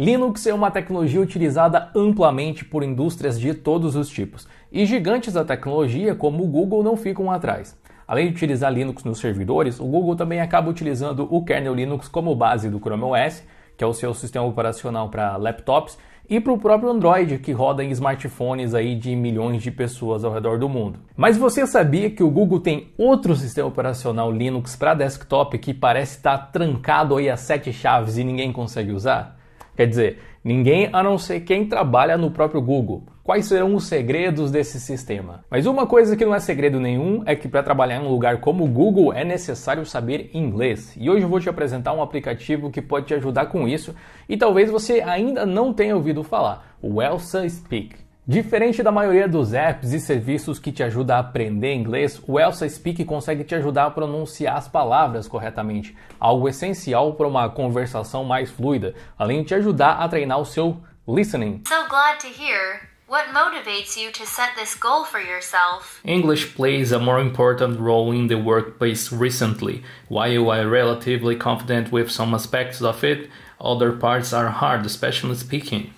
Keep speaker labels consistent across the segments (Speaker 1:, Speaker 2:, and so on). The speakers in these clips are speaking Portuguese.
Speaker 1: Linux é uma tecnologia utilizada amplamente por indústrias de todos os tipos, e gigantes da tecnologia como o Google não ficam atrás. Além de utilizar Linux nos servidores, o Google também acaba utilizando o kernel Linux como base do Chrome OS, que é o seu sistema operacional para laptops, e para o próprio Android, que roda em smartphones aí de milhões de pessoas ao redor do mundo. Mas você sabia que o Google tem outro sistema operacional Linux para desktop que parece estar trancado aí a sete chaves e ninguém consegue usar? Quer dizer, ninguém a não ser quem trabalha no próprio Google. Quais serão os segredos desse sistema? Mas uma coisa que não é segredo nenhum é que para trabalhar em um lugar como o Google é necessário saber inglês. E hoje eu vou te apresentar um aplicativo que pode te ajudar com isso e talvez você ainda não tenha ouvido falar, o Elsa Speak. Diferente da maioria dos apps e serviços que te ajudam a aprender inglês, o Elsa Speak consegue te ajudar a pronunciar as palavras corretamente, algo essencial para uma conversação mais fluida, além de te ajudar a treinar o seu listening. So glad to hear. What motivates you to set this goal for yourself? English plays a more important role in the workplace recently. While I'm relatively confident with some aspects of it, other parts are hard, especially speaking.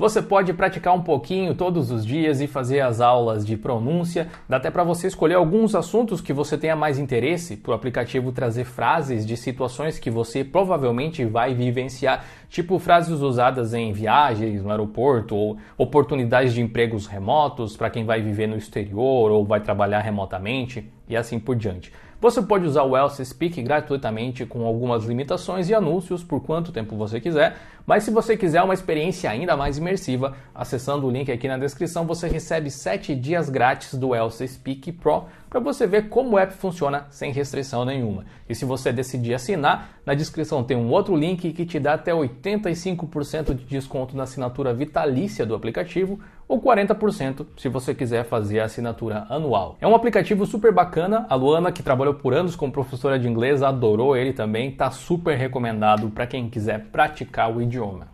Speaker 1: Você pode praticar um pouquinho todos os dias e fazer as aulas de pronúncia. Dá até para você escolher alguns assuntos que você tenha mais interesse, para o aplicativo trazer frases de situações que você provavelmente vai vivenciar, tipo frases usadas em viagens, no aeroporto, ou oportunidades de empregos remotos para quem vai viver no exterior ou vai trabalhar remotamente e assim por diante. Você pode usar o Else Speak gratuitamente com algumas limitações e anúncios por quanto tempo você quiser, mas se você quiser uma experiência ainda mais imersiva, acessando o link aqui na descrição, você recebe 7 dias grátis do Else Speak Pro para você ver como o app funciona sem restrição nenhuma. E se você decidir assinar, na descrição tem um outro link que te dá até 85% de desconto na assinatura vitalícia do aplicativo ou 40% se você quiser fazer a assinatura anual. É um aplicativo super bacana. A Luana, que trabalhou por anos como professora de inglês, adorou ele também. Está super recomendado para quem quiser praticar o idioma.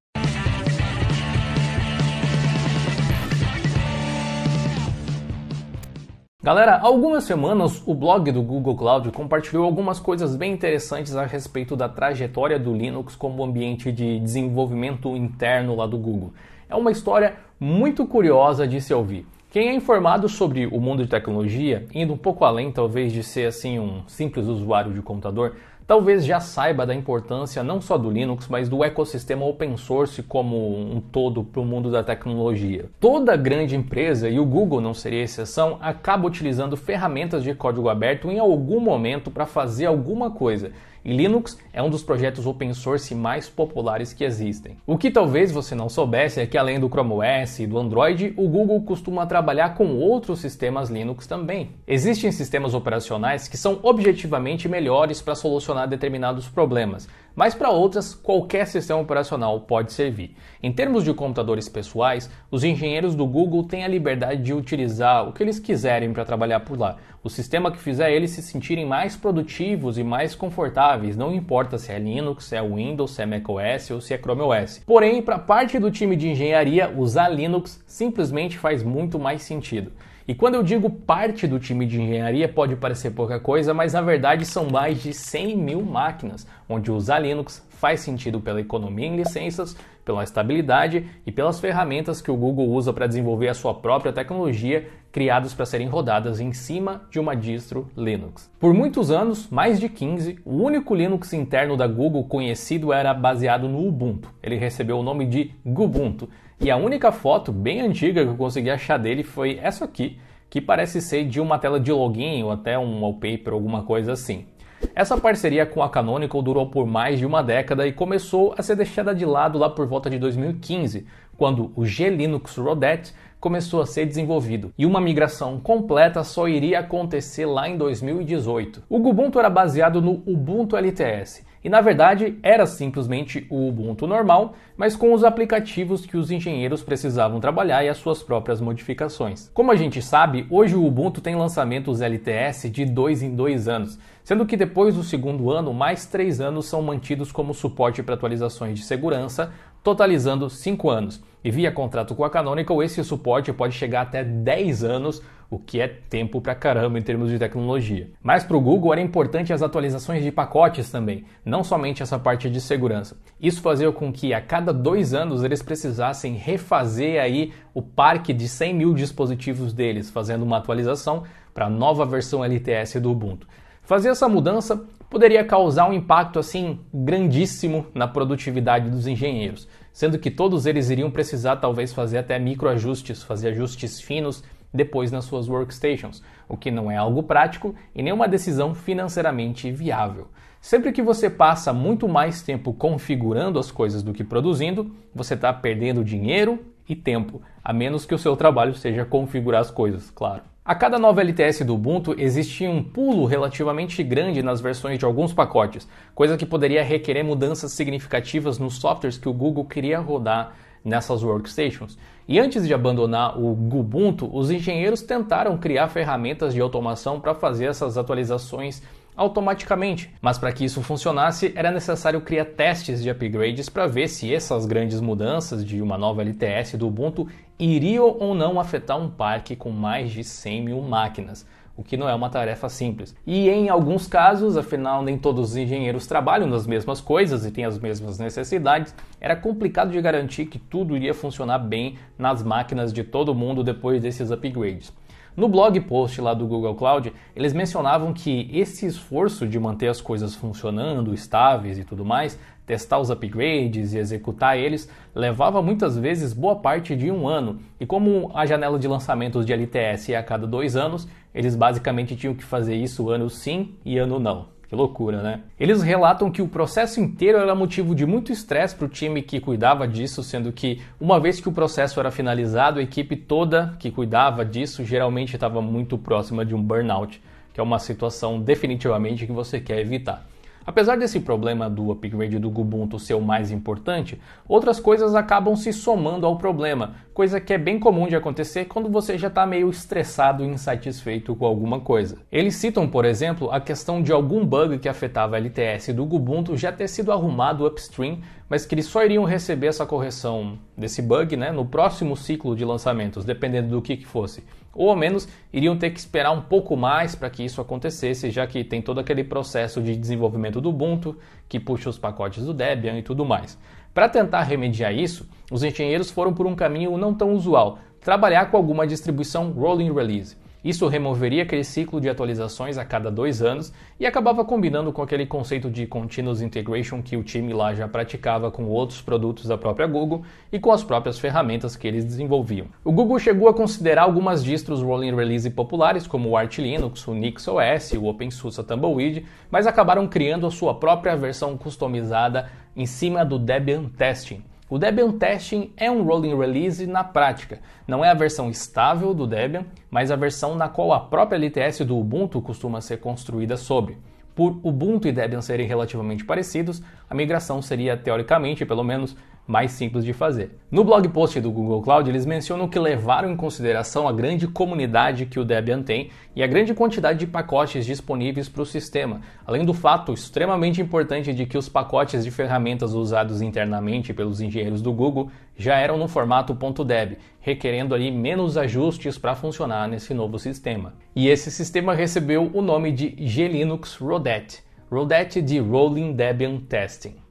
Speaker 1: Galera, há algumas semanas o blog do Google Cloud compartilhou algumas coisas bem interessantes a respeito da trajetória do Linux como ambiente de desenvolvimento interno lá do Google. É uma história muito curiosa de se ouvir. Quem é informado sobre o mundo de tecnologia, indo um pouco além talvez de ser assim um simples usuário de computador, talvez já saiba da importância não só do Linux, mas do ecossistema open source como um todo para o mundo da tecnologia. Toda grande empresa, e o Google não seria exceção, acaba utilizando ferramentas de código aberto em algum momento para fazer alguma coisa. E Linux é um dos projetos open source mais populares que existem. O que talvez você não soubesse é que além do Chrome OS e do Android, o Google costuma trabalhar com outros sistemas Linux também. Existem sistemas operacionais que são objetivamente melhores para solucionar determinados problemas, mas para outras qualquer sistema operacional pode servir. Em termos de computadores pessoais, os engenheiros do Google têm a liberdade de utilizar o que eles quiserem para trabalhar por lá. O sistema que fizer eles se sentirem mais produtivos e mais confortáveis, não importa se é Linux, se é Windows, se é macOS ou se é Chrome OS. Porém, para parte do time de engenharia, usar Linux simplesmente faz muito mais sentido. E quando eu digo parte do time de engenharia, pode parecer pouca coisa, mas na verdade são mais de 100 mil máquinas, onde usar Linux faz sentido pela economia em licenças pela estabilidade e pelas ferramentas que o Google usa para desenvolver a sua própria tecnologia, criados para serem rodadas em cima de uma distro Linux. Por muitos anos, mais de 15, o único Linux interno da Google conhecido era baseado no Ubuntu. Ele recebeu o nome de Gubuntu. E a única foto bem antiga que eu consegui achar dele foi essa aqui, que parece ser de uma tela de login ou até um wallpaper, alguma coisa assim. Essa parceria com a Canonical durou por mais de uma década e começou a ser deixada de lado lá por volta de 2015, quando o G-Linux Rodette começou a ser desenvolvido, e uma migração completa só iria acontecer lá em 2018. O Ubuntu era baseado no Ubuntu LTS, e na verdade era simplesmente o Ubuntu normal, mas com os aplicativos que os engenheiros precisavam trabalhar e as suas próprias modificações. Como a gente sabe, hoje o Ubuntu tem lançamentos LTS de dois em dois anos, sendo que depois do segundo ano, mais três anos são mantidos como suporte para atualizações de segurança, totalizando cinco anos. E via contrato com a Canonical, esse suporte pode chegar até 10 anos, o que é tempo pra caramba em termos de tecnologia. Mas para o Google era importante as atualizações de pacotes também, não somente essa parte de segurança. Isso fazia com que a cada dois anos eles precisassem refazer aí o parque de 100 mil dispositivos deles, fazendo uma atualização para a nova versão LTS do Ubuntu. Fazer essa mudança poderia causar um impacto assim grandíssimo na produtividade dos engenheiros, sendo que todos eles iriam precisar talvez fazer até microajustes, fazer ajustes finos depois nas suas workstations, o que não é algo prático e nenhuma decisão financeiramente viável. Sempre que você passa muito mais tempo configurando as coisas do que produzindo, você está perdendo dinheiro e tempo, a menos que o seu trabalho seja configurar as coisas, claro. A cada nova LTS do Ubuntu existe um pulo relativamente grande nas versões de alguns pacotes, coisa que poderia requerer mudanças significativas nos softwares que o Google queria rodar nessas workstations. E antes de abandonar o Ubuntu, os engenheiros tentaram criar ferramentas de automação para fazer essas atualizações automaticamente. Mas para que isso funcionasse, era necessário criar testes de upgrades para ver se essas grandes mudanças de uma nova LTS do Ubuntu iriam ou não afetar um parque com mais de 100 mil máquinas. O que não é uma tarefa simples. E em alguns casos, afinal, nem todos os engenheiros trabalham nas mesmas coisas e têm as mesmas necessidades, era complicado de garantir que tudo iria funcionar bem nas máquinas de todo mundo depois desses upgrades. No blog post lá do Google Cloud, eles mencionavam que esse esforço de manter as coisas funcionando, estáveis e tudo mais, testar os upgrades e executar eles, levava muitas vezes boa parte de um ano. E como a janela de lançamentos de LTS é a cada dois anos, eles basicamente tinham que fazer isso ano sim e ano não. Que loucura, né? Eles relatam que o processo inteiro era motivo de muito estresse para o time que cuidava disso, sendo que, uma vez que o processo era finalizado, a equipe toda que cuidava disso geralmente estava muito próxima de um burnout, que é uma situação definitivamente que você quer evitar. Apesar desse problema do upgrade do Ubuntu ser o mais importante, outras coisas acabam se somando ao problema, coisa que é bem comum de acontecer quando você já está meio estressado e insatisfeito com alguma coisa. Eles citam, por exemplo, a questão de algum bug que afetava a LTS do Ubuntu já ter sido arrumado upstream, mas que eles só iriam receber essa correção desse bug né, no próximo ciclo de lançamentos, dependendo do que, que fosse ou ao menos iriam ter que esperar um pouco mais para que isso acontecesse, já que tem todo aquele processo de desenvolvimento do Ubuntu, que puxa os pacotes do Debian e tudo mais. Para tentar remediar isso, os engenheiros foram por um caminho não tão usual, trabalhar com alguma distribuição rolling release. Isso removeria aquele ciclo de atualizações a cada dois anos e acabava combinando com aquele conceito de continuous integration que o time lá já praticava com outros produtos da própria Google e com as próprias ferramentas que eles desenvolviam. O Google chegou a considerar algumas distros rolling release populares, como o Arch Linux, o NixOS, o OpenSUSE Tumbleweed, mas acabaram criando a sua própria versão customizada em cima do Debian Testing. O Debian Testing é um rolling release na prática. Não é a versão estável do Debian, mas a versão na qual a própria LTS do Ubuntu costuma ser construída sobre. Por Ubuntu e Debian serem relativamente parecidos, a migração seria, teoricamente, pelo menos, mais simples de fazer. No blog post do Google Cloud, eles mencionam que levaram em consideração a grande comunidade que o Debian tem e a grande quantidade de pacotes disponíveis para o sistema, além do fato extremamente importante de que os pacotes de ferramentas usados internamente pelos engenheiros do Google já eram no formato .deb, requerendo ali menos ajustes para funcionar nesse novo sistema. E esse sistema recebeu o nome de GLinux Rodet, Rodet de Rolling Debian Testing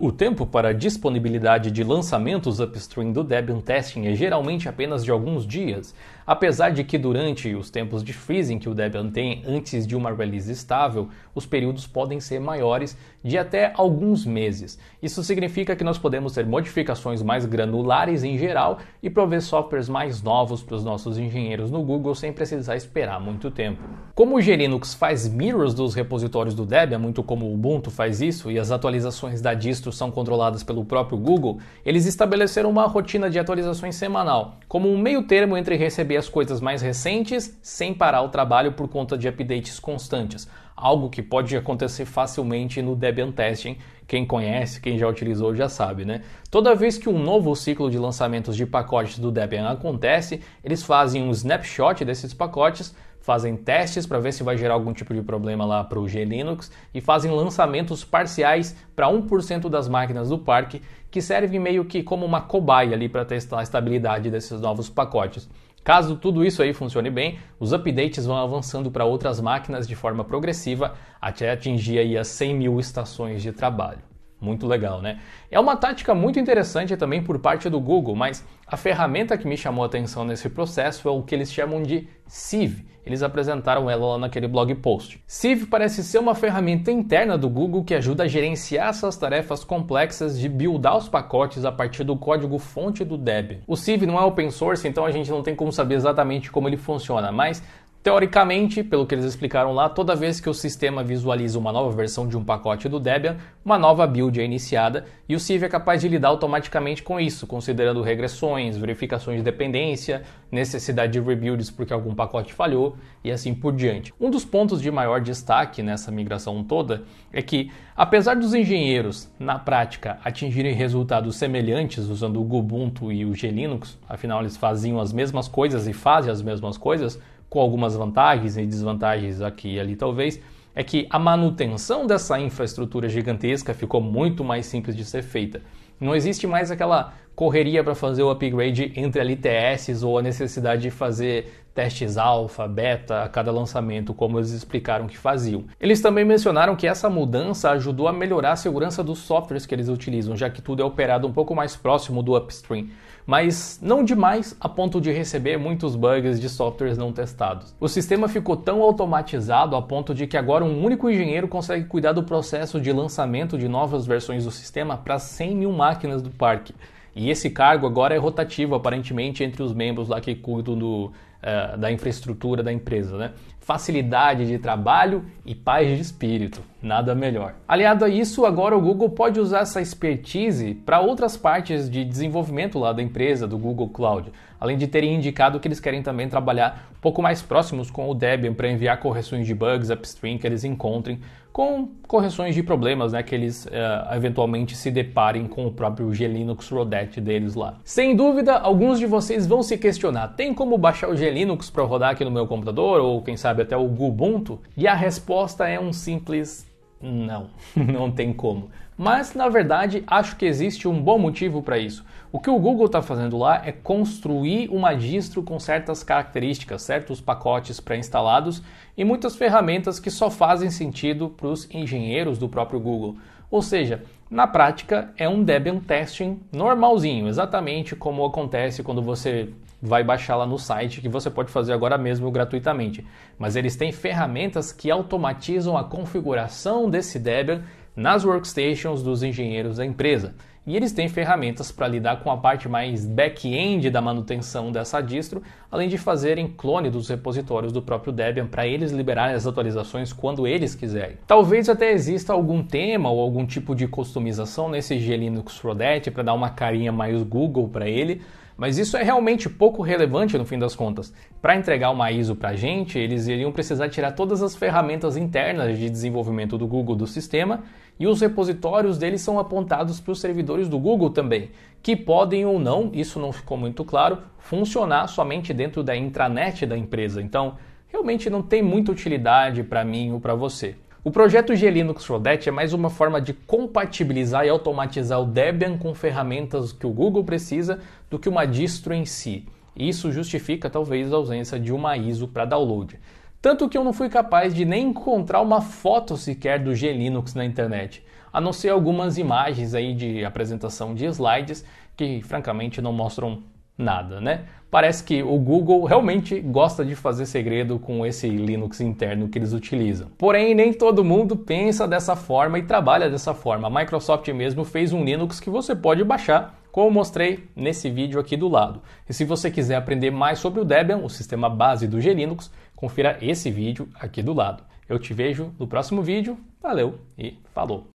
Speaker 1: o tempo para disponibilidade de lançamentos upstream do Debian Testing é geralmente apenas de alguns dias, Apesar de que durante os tempos de freezing que o Debian tem antes de uma release estável, os períodos podem ser maiores de até alguns meses. Isso significa que nós podemos ter modificações mais granulares em geral e prover softwares mais novos para os nossos engenheiros no Google sem precisar esperar muito tempo. Como o Linux faz mirrors dos repositórios do Debian, muito como o Ubuntu faz isso, e as atualizações da distro são controladas pelo próprio Google, eles estabeleceram uma rotina de atualizações semanal, como um meio termo entre receber receber as coisas mais recentes sem parar o trabalho por conta de updates constantes, algo que pode acontecer facilmente no Debian Testing. Quem conhece, quem já utilizou já sabe, né? Toda vez que um novo ciclo de lançamentos de pacotes do Debian acontece, eles fazem um snapshot desses pacotes, fazem testes para ver se vai gerar algum tipo de problema lá para o GLinux e fazem lançamentos parciais para 1% das máquinas do parque, que serve meio que como uma cobaia ali para testar a estabilidade desses novos pacotes. Caso tudo isso aí funcione bem, os updates vão avançando para outras máquinas de forma progressiva até atingir aí as 100 mil estações de trabalho. Muito legal, né? É uma tática muito interessante também por parte do Google, mas a ferramenta que me chamou a atenção nesse processo é o que eles chamam de sieve eles apresentaram ela lá naquele blog post. Civ parece ser uma ferramenta interna do Google que ajuda a gerenciar essas tarefas complexas de buildar os pacotes a partir do código fonte do Deb. O Civ não é open source, então a gente não tem como saber exatamente como ele funciona, mas Teoricamente, pelo que eles explicaram lá, toda vez que o sistema visualiza uma nova versão de um pacote do Debian, uma nova build é iniciada e o Civ é capaz de lidar automaticamente com isso, considerando regressões, verificações de dependência, necessidade de rebuilds porque algum pacote falhou e assim por diante. Um dos pontos de maior destaque nessa migração toda é que, apesar dos engenheiros, na prática, atingirem resultados semelhantes usando o Ubuntu e o GLinux, afinal eles faziam as mesmas coisas e fazem as mesmas coisas, com algumas vantagens e desvantagens aqui e ali talvez, é que a manutenção dessa infraestrutura gigantesca ficou muito mais simples de ser feita. Não existe mais aquela correria para fazer o upgrade entre LTS ou a necessidade de fazer testes alfa, beta a cada lançamento, como eles explicaram que faziam. Eles também mencionaram que essa mudança ajudou a melhorar a segurança dos softwares que eles utilizam, já que tudo é operado um pouco mais próximo do upstream, mas não demais a ponto de receber muitos bugs de softwares não testados. O sistema ficou tão automatizado a ponto de que agora um único engenheiro consegue cuidar do processo de lançamento de novas versões do sistema para 100 mil máquinas do parque. E esse cargo agora é rotativo, aparentemente, entre os membros lá que cuidam do, é, da infraestrutura da empresa, né? Facilidade de trabalho e paz de espírito, nada melhor. Aliado a isso, agora o Google pode usar essa expertise para outras partes de desenvolvimento lá da empresa, do Google Cloud, além de terem indicado que eles querem também trabalhar um pouco mais próximos com o Debian para enviar correções de bugs upstream que eles encontrem, com correções de problemas né, que eles uh, eventualmente se deparem com o próprio GLinux Rodet deles lá. Sem dúvida, alguns de vocês vão se questionar: tem como baixar o GLinux? Linux para rodar aqui no meu computador ou quem sabe até o Ubuntu? E a resposta é um simples não, não tem como. Mas na verdade acho que existe um bom motivo para isso. O que o Google está fazendo lá é construir uma distro com certas características, certos pacotes pré-instalados e muitas ferramentas que só fazem sentido para os engenheiros do próprio Google. Ou seja, na prática é um Debian testing normalzinho, exatamente como acontece quando você vai baixar lá no site, que você pode fazer agora mesmo gratuitamente. Mas eles têm ferramentas que automatizam a configuração desse Debian nas workstations dos engenheiros da empresa. E eles têm ferramentas para lidar com a parte mais back-end da manutenção dessa distro, além de fazerem clone dos repositórios do próprio Debian para eles liberarem as atualizações quando eles quiserem. Talvez até exista algum tema ou algum tipo de customização nesse GLinux Rodet para dar uma carinha mais Google para ele, mas isso é realmente pouco relevante no fim das contas. Para entregar uma ISO para a gente, eles iriam precisar tirar todas as ferramentas internas de desenvolvimento do Google do sistema e os repositórios deles são apontados para os servidores do Google também, que podem ou não, isso não ficou muito claro, funcionar somente dentro da intranet da empresa. Então, realmente não tem muita utilidade para mim ou para você. O projeto GLinux Rodette é mais uma forma de compatibilizar e automatizar o Debian com ferramentas que o Google precisa do que uma distro em si. Isso justifica talvez a ausência de uma ISO para download. Tanto que eu não fui capaz de nem encontrar uma foto sequer do GLinux na internet, a não ser algumas imagens aí de apresentação de slides que francamente não mostram nada, né? Parece que o Google realmente gosta de fazer segredo com esse Linux interno que eles utilizam. Porém, nem todo mundo pensa dessa forma e trabalha dessa forma. A Microsoft mesmo fez um Linux que você pode baixar, como mostrei nesse vídeo aqui do lado. E se você quiser aprender mais sobre o Debian, o sistema base do GLinux, confira esse vídeo aqui do lado. Eu te vejo no próximo vídeo. Valeu e falou!